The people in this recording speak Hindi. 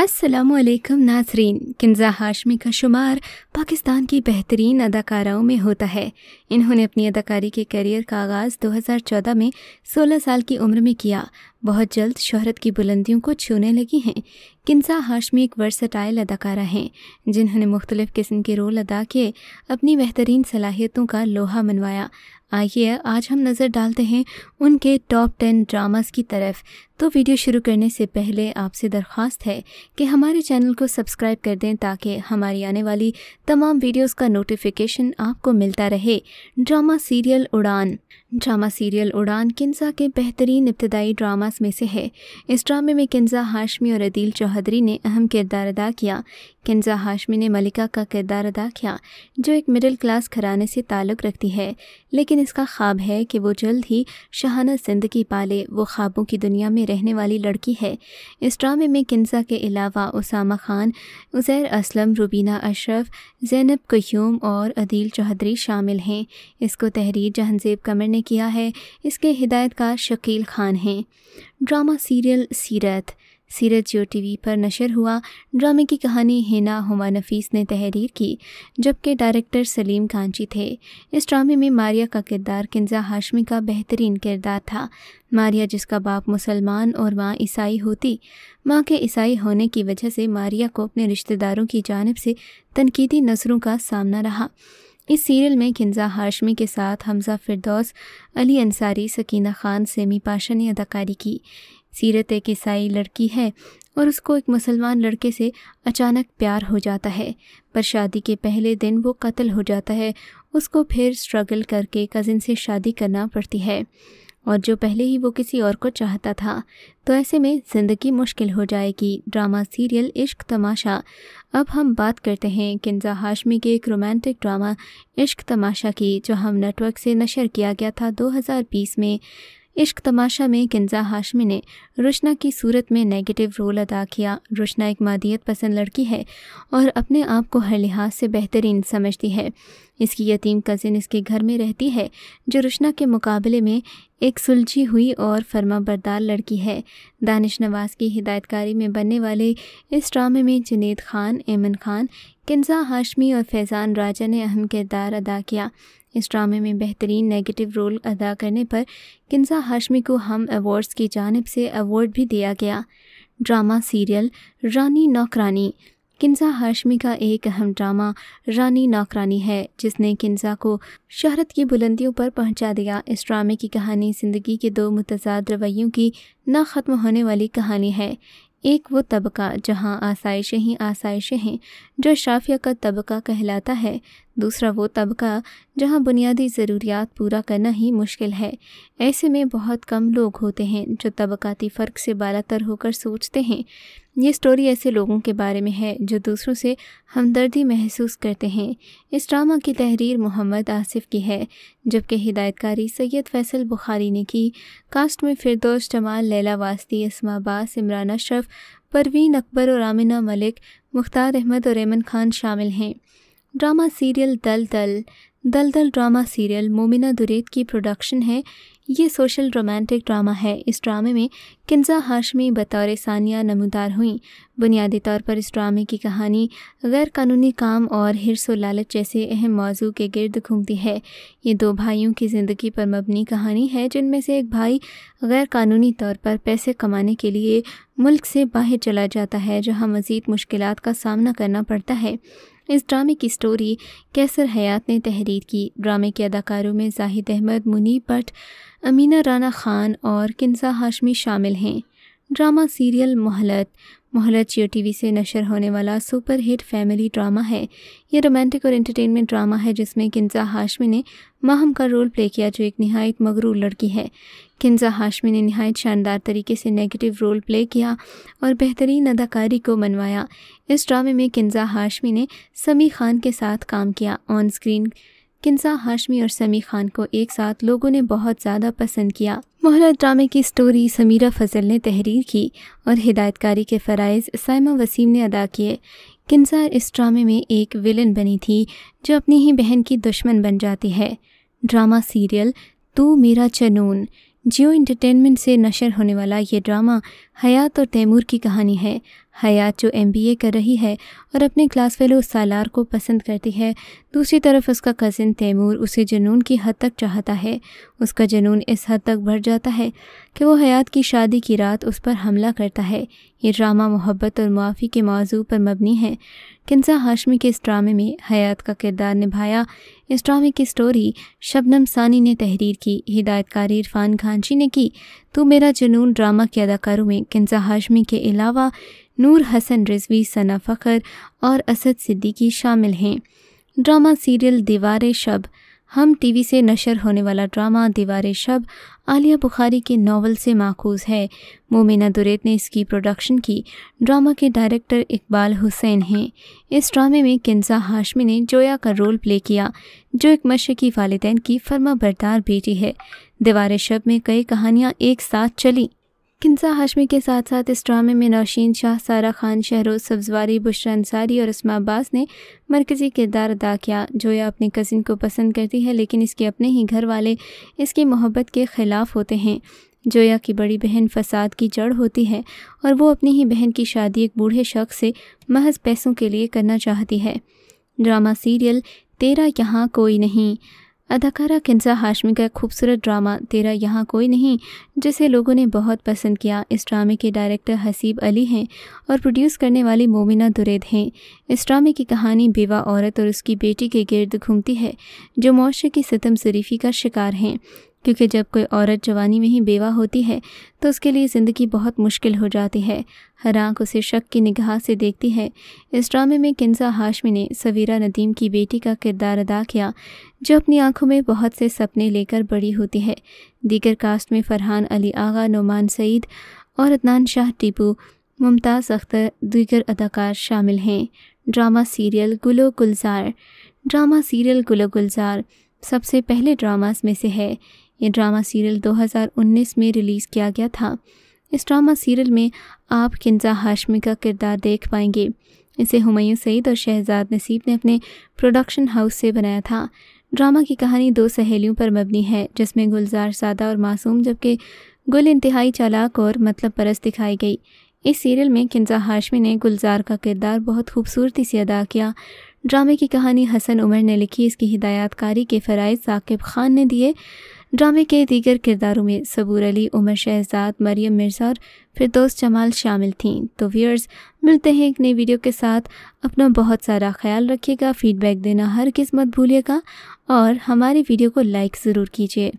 असलकम नासरीन किन्जा हाशमी का शुमार पाकिस्तान की बेहतरीन अदाकाराओं में होता है इन्होंने अपनी अदाकारी के करियर का आगाज़ 2014 में 16 साल की उम्र में किया बहुत जल्द शोहरत की बुलंदियों को छूने लगी हैं किन्सा हाशमी एक वर्सटाइल अदाकारा हैं जिन्होंने मुख्तलिफ़ किस्म के रोल अदा किए अपनी बेहतरीन सलाहियतों का लोहा मनवाया आइए आज हम नज़र डालते हैं उनके टॉप टेन ड्रामास की तरफ तो वीडियो शुरू करने से पहले आपसे दरख्वास्त है कि हमारे चैनल को सब्सक्राइब कर दें ताकि हमारी आने वाली तमाम वीडियोस का नोटिफिकेशन आपको मिलता रहे drama serial Udaan drama serial Udaan Kinza के बेहतरीन इब्तदाई ड्रामा खास में से है इस ड्रामे में किन्जा हाशमी और अदील चौधरी ने अहम किरदार अदा किया किन्जा हाशमी ने मलिका का किरदार अदा किया जो एक मिडिल क्लास घराने से ताल्लुक़ रखती है लेकिन इसका ख्वाब है कि वो जल्द ही शहाना ज़िंदगी पाले वो ख्वाबों की दुनिया में रहने वाली लड़की है इस ड्रामे में किन्जा के अलावा उसामा खान उज़ैर असलम रुबीना अशरफ जैनब क्यूम और अदील चौधरी शामिल हैं इसको तहरीर जहानजेब कमर ने किया है इसके हिदायतकार शकील खान हैं ड्रामा सीरियल सीरत सीरत जो टीवी पर नशर हुआ ड्रामे की कहानी हिना हुमा नफीस ने तहरीर की जबकि डायरेक्टर सलीम कांची थे इस ड्रामे में मारिया का किरदार किन्जा हाशमी का बेहतरीन किरदार था मारिया जिसका बाप मुसलमान और माँ ईसाई होती माँ के ईसाई होने की वजह से मारिया को अपने रिश्तेदारों की जानब से तनकीदी नज़रों का सामना रहा इस सीरियल में खिंजा हाशमी के साथ हमजा फिरदौस अली अंसारी सकीना खान सेमी पाशा ने अदाकारी की सीरत एक ईसाई लड़की है और उसको एक मुसलमान लड़के से अचानक प्यार हो जाता है पर शादी के पहले दिन वो कत्ल हो जाता है उसको फिर स्ट्रगल करके कज़िन से शादी करना पड़ती है और जो पहले ही वो किसी और को चाहता था तो ऐसे में ज़िंदगी मुश्किल हो जाएगी ड्रामा सीरियल इश्क तमाशा अब हम बात करते हैं किन्जा हाशमी के एक रोमांटिक ड्रामा इश्क तमाशा की जो हम नेटवर्क से नशर किया गया था 2020 में इश्क तमाशा में किन्जा हाशमी ने रुशना की सूरत में नेगेटिव रोल अदा किया रुशना एक मादियत पसंद लड़की है और अपने आप को हर लिहाज से बेहतरीन समझती है इसकी यतीम कज़िन इसके घर में रहती है जो रुशना के मुकाबले में एक सुलझी हुई और फर्मा बरदार लड़की है दानिश नवाज़ की हिदायतकारी में बनने वाले इस ड्रामे में जुनेद खान एमन खान किन्जा हाशमी और फैज़ान राजा ने अहम किरदार अदा किया इस ड्रामे में बेहतरीन नेगेटिव रोल अदा करने पर किन्जा हाशमी को हम अवार्ड्स की जानब से अवार्ड भी दिया गया ड्रामा सीरियल रानी नौकरानी किन्जा हाशमी का एक अहम ड्रामा रानी नौकरानी है जिसने किन्जा को शहरत की बुलंदियों पर पहुंचा दिया इस ड्रामे की कहानी ज़िंदगी के दो मुतजाद रवैयों की ना ख़त्म होने वाली कहानी है एक वो तबका जहाँ आसाइशें ही आसाइशें हैं जो शाफिया का तबका कहलाता है दूसरा वो तबका जहाँ बुनियादी ज़रूरियात पूरा करना ही मुश्किल है ऐसे में बहुत कम लोग होते हैं जो तबकाती फ़र्क से बालातर होकर सोचते हैं ये स्टोरी ऐसे लोगों के बारे में है जो दूसरों से हमदर्दी महसूस करते हैं इस ड्रामा की तहरीर मोहम्मद आसिफ की है जबकि हिदायतकारी सैयद फैसल बुखारी ने की कास्ट में फिरदौस जमाल लैला वास्ती इसमा अब्बास इमरान अशरफ परवीन अकबर और आमिना मलिक मुख्तार अहमद और एमन खान शामिल हैं ड्रामा सीरियल दल दल दल दल ड्रामा सीरियल मोमिना दुरेद की प्रोडक्शन है ये सोशल रोमांटिक ड्रामा है इस ड्रामे में किन्जा हाशमी बतौर सानिया नमदार हुई बुनियादी तौर पर इस ड्रामे की कहानी गैर कानूनी काम और हिरस लालच जैसे अहम मौजू के गर्द घूमती है ये दो भाइयों की ज़िंदगी पर मबनी कहानी है जिनमें से एक भाई गैर कानूनी तौर पर पैसे कमाने के लिए मुल्क से बाहर चला जाता है जहाँ मज़ीद मुश्किल का सामना करना पड़ता है इस ड्रामे की स्टोरी कैसर हयात ने तहरीर की ड्रामे के अदाकारों में जाहिद अहमद मुनी भट अमीना राना खान और किन्सा हाशमी शामिल हैं ड्रामा सीरियल मोहलत मोहलत जियो टी से नशर होने वाला सुपर हिट फैमिली ड्रामा है यह रोमांटिक और एंटरटेनमेंट ड्रामा है जिसमें किन्जा हाशमी ने माहम का रोल प्ले किया जो एक नहायत मगरूर लड़की है किन्जा हाशमी ने नहायत शानदार तरीके से नेगेटिव रोल प्ले किया और बेहतरीन अदाकारी को मनवाया इस ड्रामे में किन्जा हाशमी ने समी खान के साथ काम किया ऑन स्क्रीन किन्सा हाशमी और समी खान को एक साथ लोगों ने बहुत ज़्यादा पसंद किया मोहल्ला ड्रामे की स्टोरी समीरा फजल ने तहरीर की और हिदायतकारी के फ़रज़ साइमा वसीम ने अदा किए किन्सा इस ड्रामे में एक विलन बनी थी जो अपनी ही बहन की दुश्मन बन जाती है ड्रामा सीरियल तू मेरा चनून जियो इंटरटेनमेंट से नशर होने वाला ये ड्रामा हयात और तैमूर की कहानी है हयात जो ए कर रही है और अपने क्लास फेलो सालार को पसंद करती है दूसरी तरफ उसका कज़न तैमूर उसे जुनून की हद तक चाहता है उसका जुनून इस हद तक बढ़ जाता है कि वो हयात की शादी की रात उस पर हमला करता है ये ड्रामा मोहब्बत और मुआफ़ी के मौजू पर मबनी है किन्सा हाशमी के इस ड्रामे में हयात का किरदार निभाया इस ड्रामे की स्टोरी शबनम सानी ने तहरीर की हिदायतकारी इरफान खानची ने की तो मेरा जुनून ड्रामा के अदाकारों में किन्सा हाशमी के अलावा नूर हसन रिजवी सना फ़खर और असद सिद्दीकी शामिल हैं ड्रामा सीरियल दीवार शब हम टीवी से नशर होने वाला ड्रामा दीवार शब आलिया बुखारी के नावल से माखूज है मोमिना दुरेत ने इसकी प्रोडक्शन की ड्रामा के डायरेक्टर इकबाल हुसैन हैं इस ड्रामे में किन्जा हाशमी ने जोया का रोल प्ले किया जो एक मशरकी वालदेन की फर्मा बरदार बेटी है दीवार शब में कई कहानियाँ एक साथ चलीं किन्सा हाशमी के साथ साथ इस ड्रामे में नौशीन शाह सारा खान शहरोज सब्जवारी बुशरा अंसारी और इसमा अब्बास ने मरकज़ी किरदार अदा किया जोया अपने कज़िन को पसंद करती है लेकिन इसके अपने ही घर वाले इसकी मोहब्बत के ख़िलाफ़ होते हैं जोया की बड़ी बहन फसाद की जड़ होती है और वो अपनी ही बहन की शादी एक बूढ़े शख्स से महज पैसों के लिए करना चाहती है ड्रामा सीरियल तेरा यहाँ कोई नहीं अदाकारा किन्जा हाशमी का खूबसूरत ड्रामा तेरा यहाँ कोई नहीं जिसे लोगों ने बहुत पसंद किया इस ड्रामे के डायरेक्टर हसीब अली हैं और प्रोड्यूस करने वाली मोमिना दुरेद हैं इस ड्रामे की कहानी बेवा औरत और उसकी बेटी के गिर्द घूमती है जो मुआरे की सितम शरीफी का शिकार हैं क्योंकि जब कोई औरत जवानी में ही बेवा होती है तो उसके लिए ज़िंदगी बहुत मुश्किल हो जाती है हर आँख उसे शक की निगाह से देखती है इस ड्रामे में किन्जा हाशमी ने सवीरा नदीम की बेटी का किरदार अदा किया जो अपनी आंखों में बहुत से सपने लेकर बड़ी होती है दीगर कास्ट में फरहान अली आगा नुमान सईद और अदनान शाह टीपू मुमताज़ अख्तर दीगर अदाकार शामिल हैं ड्रामा सीरियल गुलो गुलजार ड्रामा सीरियल गुलो गुलजार सबसे पहले ड्रामास में से है ये ड्रामा सीरियल 2019 में रिलीज़ किया गया था इस ड्रामा सीरियल में आप किन्जा हाशमी का किरदार देख पाएंगे इसे हमायूं सईद और शहजाद नसीब ने अपने प्रोडक्शन हाउस से बनाया था ड्रामा की कहानी दो सहेलियों पर मबनी है जिसमें गुलजार सादा और मासूम जबकि गुल इंतहाई चालाक और मतलब परस दिखाई गई इस सीरियल में किन्जा हाशमी ने गुलजार का किरदार बहुत खूबसूरती से अदा किया ड्रामे की कहानी हसन उमर ने लिखी इसकी हिदायतकारी के फ़रज़ साकिब खान ने दिए ड्रामे के दीगर किरदारों में सबूर अली उमर शहजाद मरियम मिर्ज़ा और फिरदोस जमाल शामिल थीं तो व्यूअर्स मिलते हैं एक नई वीडियो के साथ अपना बहुत सारा ख्याल रखिएगा फीडबैक देना हर किस्मत भूलिएगा और हमारी वीडियो को लाइक ज़रूर कीजिए